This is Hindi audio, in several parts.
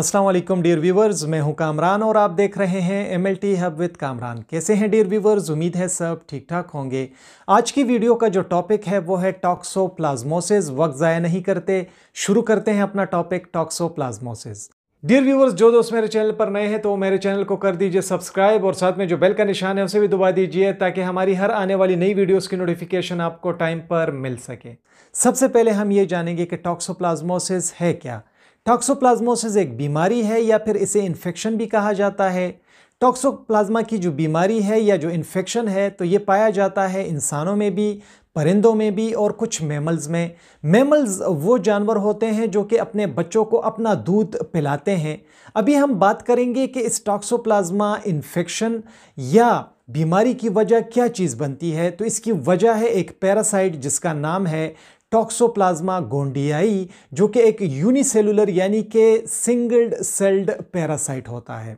अस्सलाम वालेकुम डियर व्यूवर्स मैं हूं कामरान और आप देख रहे हैं M L T hub with Kamran कैसे हैं डियर व्यूवर्स उम्मीद है सब ठीक ठाक होंगे आज की वीडियो का जो टॉपिक है वो है टॉक्सो प्लाज्मोसिस वक्त ज़ाया नहीं करते शुरू करते हैं अपना topic toxoplasmosis dear viewers जो दोस्त मेरे चैनल पर नए हैं तो मेरे चैनल को कर दीजिए सब्सक्राइब और साथ में जो बेल का निशान है उसे भी दबा दीजिए ताकि हमारी हर आने वाली नई वीडियोस की नोटिफिकेशन आपको टाइम पर मिल सके सबसे पहले हम ये जानेंगे कि टॉक्सोप्लाज्मोसिस है क्या टॉक्सोप्लाज्मोसिस एक बीमारी है या फिर इसे इन्फेक्शन भी कहा जाता है टॉक्सोप्लाज्मा की जो बीमारी है या जो इन्फेक्शन है तो ये पाया जाता है इंसानों में भी परिंदों में भी और कुछ मेमल्स में मेमल्स वो जानवर होते हैं जो कि अपने बच्चों को अपना दूध पिलाते हैं अभी हम बात करेंगे कि इस टॉक्सोप्लाज्मा इन्फेक्शन या बीमारी की वजह क्या चीज़ बनती है तो इसकी वजह है एक पैरासाइट जिसका नाम है टॉक्सोप्लाज्मा गोंडियाई जो कि एक यूनिसेलुलर यानी कि सिंगल्ड सेल्ड पैरासाइट होता है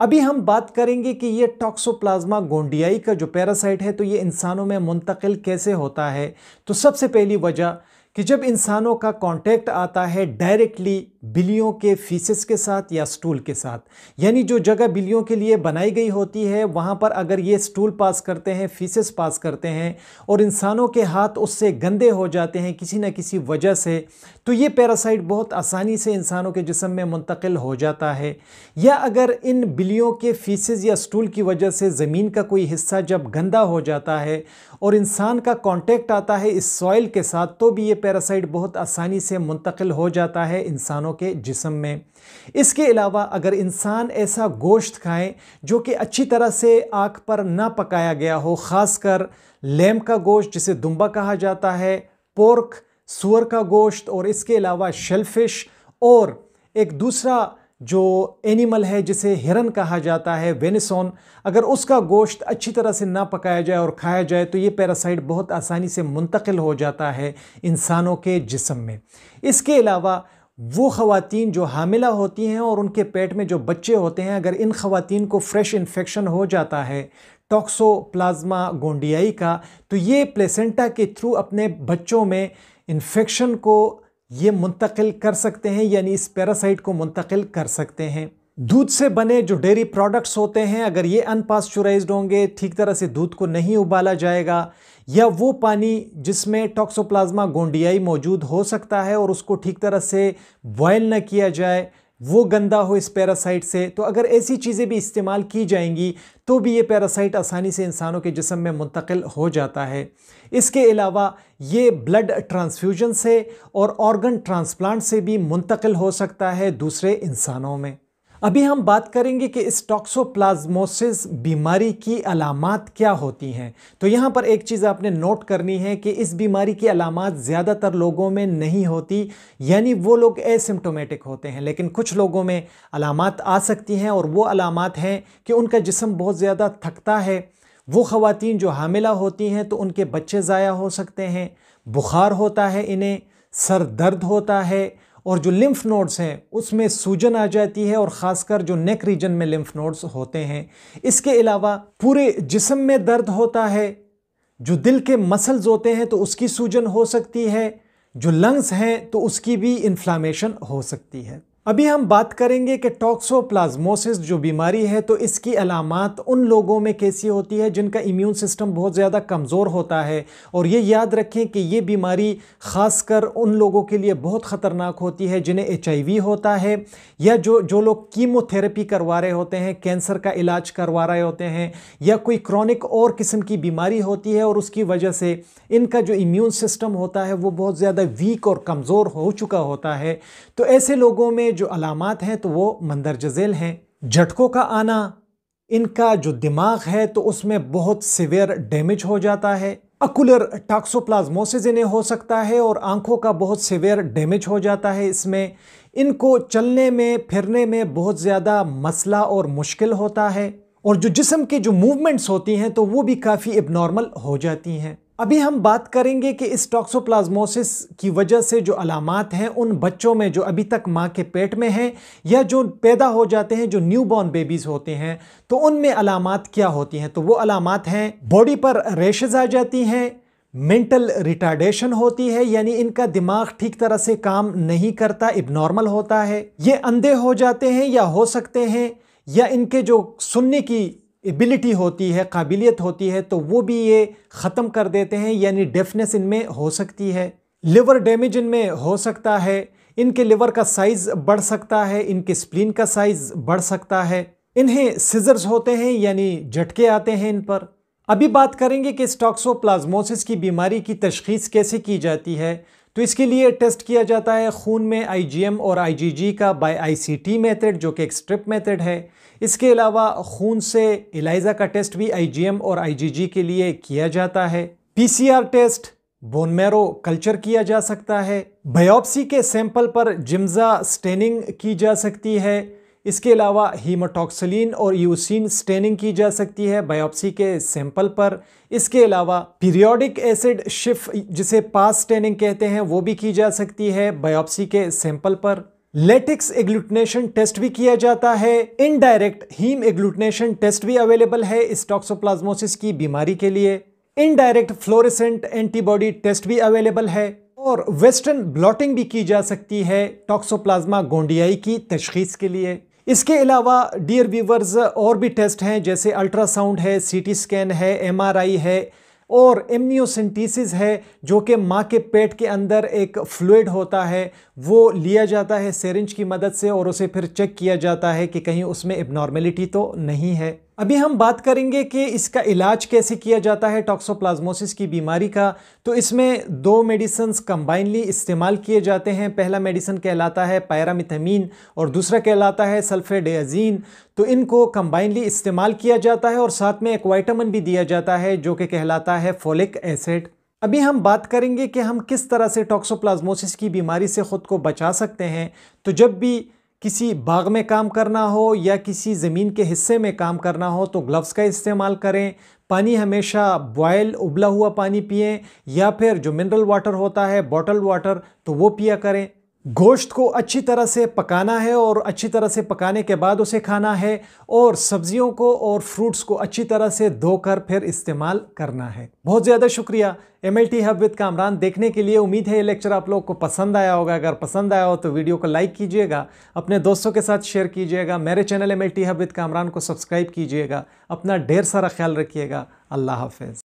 अभी हम बात करेंगे कि ये टॉक्सोप्लाज्मा गोंडियाई का जो पैरासाइट है तो ये इंसानों में मुंतकिल कैसे होता है तो सबसे पहली वजह कि जब इंसानों का कांटेक्ट आता है डायरेक्टली बिलियों के फीसेस के साथ या स्टूल के साथ यानी जो जगह बिलियों के लिए बनाई गई होती है वहाँ पर अगर ये स्टूल पास करते हैं फीसेस पास करते हैं और इंसानों के हाथ उससे गंदे हो जाते हैं किसी न किसी वजह से तो ये पैरासाइट बहुत आसानी से इंसानों के जिसम में मुंतकिल हो जाता है या अगर इन बिलियों के फीसेस या स्टूल की वजह से ज़मीन का कोई हिस्सा जब गंदा हो जाता है और इंसान का कॉन्टेक्ट आता है इस सॉइल के साथ तो भी ये पैरासाइट बहुत आसानी से मुंतकिल हो जाता है इंसानों इंसानों के जिसम में इसके अलावा अगर इंसान ऐसा गोश्त खाए जो कि अच्छी तरह से आग पर ना पकाया गया हो ख़ासकर लेम का गोश्त जिसे दुम्बा कहा जाता है पोर्क सुअर का गोश्त और इसके अलावा शेलफिश और एक दूसरा जो एनिमल है जिसे हिरन कहा जाता है वेनिसोन अगर उसका गोश्त अच्छी तरह से ना पकाया जाए और खाया जाए तो ये पैरासाइट बहुत आसानी से मुंतकिल हो जाता है इंसानों के जिसम में इसके अलावा वो ख़वातीन जो हामिला होती हैं और उनके पेट में जो बच्चे होते हैं अगर इन ख़वातीन को फ्रेश इन्फेक्शन हो जाता है टॉक्सो प्लाज्मा गोंडियाई का तो ये प्लेसेंटा के थ्रू अपने बच्चों में इन्फेक्शन को ये मुंतकिल कर सकते हैं यानी इस पैरासाइट को मुंतकिल कर सकते हैं दूध से बने जो डेयरी प्रोडक्ट्स होते हैं अगर ये अनपास्चुराइज होंगे ठीक तरह से दूध को नहीं उबाला जाएगा या वो पानी जिसमें टॉक्सोप्लाज्मा गोंडियाई मौजूद हो सकता है और उसको ठीक तरह से बॉयल न किया जाए वो गंदा हो इस पैरासाइट से तो अगर ऐसी चीज़ें भी इस्तेमाल की जाएंगी तो भी ये पैरासाइट आसानी से इंसानों के जिसम में मुंतकिल हो जाता है इसके अलावा ये ब्लड ट्रांसफ्यूजन से और ऑर्गन ट्रांसप्लांट से भी मुंतकिल हो सकता है दूसरे इंसानों में अभी हम बात करेंगे कि स्टॉक्सोप्लाज्मोसिस बीमारी की अलामत क्या होती हैं तो यहाँ पर एक चीज़ आपने नोट करनी है कि इस बीमारी की अलामत ज़्यादातर लोगों में नहीं होती यानी वो लोग एसिम्टोमेटिक होते हैं लेकिन कुछ लोगों में अलामत आ सकती हैं और वो अलामत हैं कि उनका जिसम बहुत ज़्यादा थकता है वो खातन जो हामिला होती हैं तो उनके बच्चे ज़ाया हो सकते हैं बुखार होता है इन्हें सर दर्द होता है और जो लिम्फ नोड्स हैं उसमें सूजन आ जाती है और ख़ासकर जो नेक रीजन में लिम्फ नोड्स होते हैं इसके अलावा पूरे जिसम में दर्द होता है जो दिल के मसल्स होते हैं तो उसकी सूजन हो सकती है जो लंग्स हैं तो उसकी भी इन्फ्लामेशन हो सकती है अभी हम बात करेंगे कि टॉक्सोप्लाज्मोसिस जो बीमारी है तो इसकी अलामत उन लोगों में कैसी होती है जिनका इम्यून सिस्टम बहुत ज़्यादा कमज़ोर होता है और ये याद रखें कि ये बीमारी ख़ासकर उन लोगों के लिए बहुत ख़तरनाक होती है जिन्हें एच होता है या जो जो लोग कीमोथेरेपी करवा रहे होते हैं कैंसर का इलाज करवा रहे होते हैं या कोई क्रॉनिक और किस्म की बीमारी होती है और उसकी वजह से इनका जो इम्यून सिस्टम होता है वो बहुत ज़्यादा वीक और कमज़ोर हो चुका होता है तो ऐसे लोगों में जो अलामत हैं तो वो मंदरज झेल हैं झटकों का आना इनका जो दिमाग है तो उसमें बहुत सिवियर डैमेज हो जाता है अकुलर टाक्सोप्लाज्मोसिस इन्हें हो सकता है और आंखों का बहुत सिवियर डैमेज हो जाता है इसमें इनको चलने में फिरने में बहुत ज़्यादा मसला और मुश्किल होता है और जो जिसम के जो मूवमेंट्स होती हैं तो वो भी काफ़ी एबनॉर्मल हो जाती हैं अभी हम बात करेंगे कि इस टॉक्सोप्लाज्मोसिस की वजह से जो अलामत हैं उन बच्चों में जो अभी तक माँ के पेट में हैं या जो पैदा हो जाते हैं जो न्यू बॉर्न बेबीज़ होते हैं तो उनमें अलामत क्या होती हैं तो वो अलामत हैं बॉडी पर रेशेज आ जाती हैं मेंटल रिटार्डेशन होती है यानी इनका दिमाग ठीक तरह से काम नहीं करता इबनॉर्मल होता है ये अंधे हो जाते हैं या हो सकते हैं या इनके जो सुनने की एबिलिटी होती है काबिलियत होती है तो वो भी ये ख़त्म कर देते हैं यानी डेफनेस इनमें हो सकती है लिवर डैमेज इनमें हो सकता है इनके लिवर का साइज़ बढ़ सकता है इनके स्प्लीन का साइज़ बढ़ सकता है इन्हें सिजर्स होते हैं यानी झटके आते हैं इन पर अभी बात करेंगे कि स्टॉक्सोप्लाज्मोसिस की बीमारी की तशखीस कैसे की जाती है तो इसके लिए टेस्ट किया जाता है खून में आईजीएम और आईजीजी का बाय आईसीटी मेथड जो कि एक स्ट्रिप मेथड है इसके अलावा खून से इलाइजा का टेस्ट भी आईजीएम और आईजीजी के लिए किया जाता है PCR test bone marrow culture किया जा सकता है बायोप्सी के सैंपल पर जिम्जा स्टेनिंग की जा सकती है इसके अलावा हीमोटॉक्सलिन और यूसिन स्टेनिंग की जा सकती है बायोप्सी के सैंपल पर इसके अलावा पीरियोडिक एसिड शिफ जिसे पास स्टेनिंग कहते हैं वो भी की जा सकती है बायोप्सी के सैंपल पर लेटिक्स एग्लूटनेशन टेस्ट भी किया जाता है इनडायरेक्ट हीम एग्लूटनेशन टेस्ट भी अवेलेबल है इस की बीमारी के लिए इनडायरेक्ट फ्लोरेसेंट एंटीबॉडी टेस्ट भी अवेलेबल है और वेस्टर्न ब्लॉटिंग भी की जा सकती है टॉक्सोप्लाज्मा गोंडियाई की तशखीस के लिए इसके अलावा डियर व्यूवर्स और भी टेस्ट हैं जैसे अल्ट्रासाउंड है सीटी स्कैन है एमआरआई है और एमनियोसेंटीसिस है जो कि माँ के पेट के अंदर एक फ्लूड होता है वो लिया जाता है सेरेंज की मदद से और उसे फिर चेक किया जाता है कि कहीं उसमें एबनॉर्मेलिटी तो नहीं है अभी हम बात करेंगे कि इसका इलाज कैसे किया जाता है टॉक्सोप्लाज्मोसिस की बीमारी का तो इसमें दो मेडिसन्स कंबाइनली इस्तेमाल किए जाते हैं पहला मेडिसन कहलाता है पैरामिथमीन और दूसरा कहलाता है सल्फेडेजीन तो इनको कंबाइनली इस्तेमाल किया जाता है और साथ में एक वाइटामिन भी दिया जाता है जो कि कहलाता है फोलिक एसिड अभी हम बात करेंगे कि हम किस तरह से टॉक्सोप्लाज्मोसिस की बीमारी से ख़ुद को बचा सकते हैं तो जब भी किसी बाग में काम करना हो या किसी ज़मीन के हिस्से में काम करना हो तो ग्लव्स का इस्तेमाल करें पानी हमेशा बॉयल उबला हुआ पानी पिएं या फिर जो मिनरल वाटर होता है बॉटल वाटर तो वो पिया करें गोश्त को अच्छी तरह से पकाना है और अच्छी तरह से पकाने के बाद उसे खाना है और सब्जियों को और फ्रूट्स को अच्छी तरह से धोकर फिर इस्तेमाल करना है बहुत ज़्यादा शुक्रिया M L T hub with Kamran देखने के लिए उम्मीद है ये लेक्चर आप लोग को पसंद आया होगा अगर पसंद आया हो तो वीडियो को लाइक कीजिएगा अपने दोस्तों के साथ शेयर कीजिएगा मेरे channel M L T hub with Kamran को सब्सक्राइब कीजिएगा अपना ढेर सारा ख्याल रखिएगा अल्लाह हाफ़